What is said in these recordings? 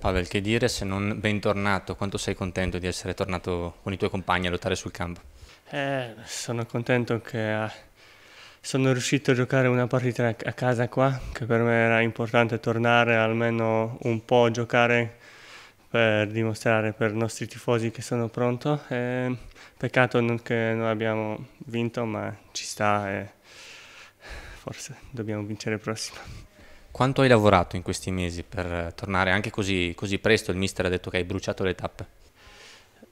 Pavel, che dire se non bentornato? Quanto sei contento di essere tornato con i tuoi compagni a lottare sul campo? Eh, sono contento che ah, sono riuscito a giocare una partita a casa qua, che per me era importante tornare almeno un po' a giocare per dimostrare per i nostri tifosi che sono pronto. Eh, peccato non che non abbiamo vinto, ma ci sta e forse dobbiamo vincere prossima. Quanto hai lavorato in questi mesi per tornare anche così, così presto? Il mister ha detto che hai bruciato le tappe.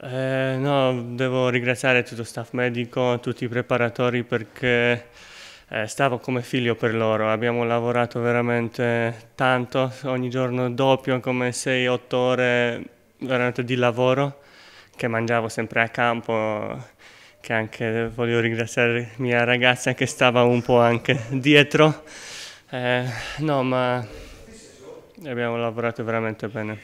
Eh, no, devo ringraziare tutto il staff medico, tutti i preparatori perché eh, stavo come figlio per loro. Abbiamo lavorato veramente tanto, ogni giorno doppio, come 6-8 ore veramente di lavoro che mangiavo sempre a campo che anche voglio ringraziare mia ragazza che stava un po' anche dietro eh, no, ma abbiamo lavorato veramente bene.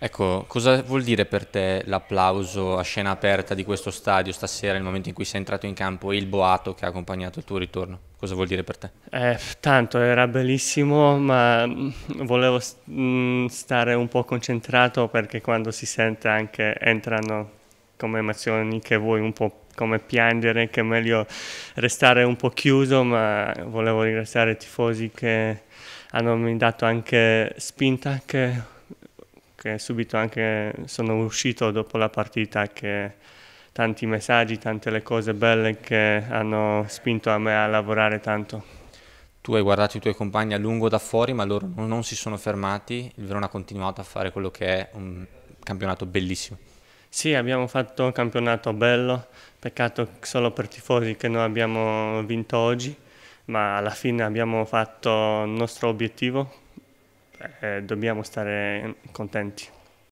Ecco, cosa vuol dire per te l'applauso a scena aperta di questo stadio stasera, il momento in cui sei entrato in campo e il boato che ha accompagnato il tuo ritorno? Cosa vuol dire per te? Eh, tanto, era bellissimo, ma mm, volevo mm, stare un po' concentrato perché quando si sente anche entrano come emozioni che vuoi un po' come piangere, che è meglio restare un po' chiuso, ma volevo ringraziare i tifosi che hanno mi dato anche spinta, che, che subito anche sono uscito dopo la partita, che tanti messaggi, tante le cose belle che hanno spinto a me a lavorare tanto. Tu hai guardato i tuoi compagni a lungo da fuori, ma loro non si sono fermati, il Verona ha continuato a fare quello che è un campionato bellissimo. Sì, abbiamo fatto un campionato bello, peccato solo per tifosi che non abbiamo vinto oggi, ma alla fine abbiamo fatto il nostro obiettivo e eh, dobbiamo stare contenti.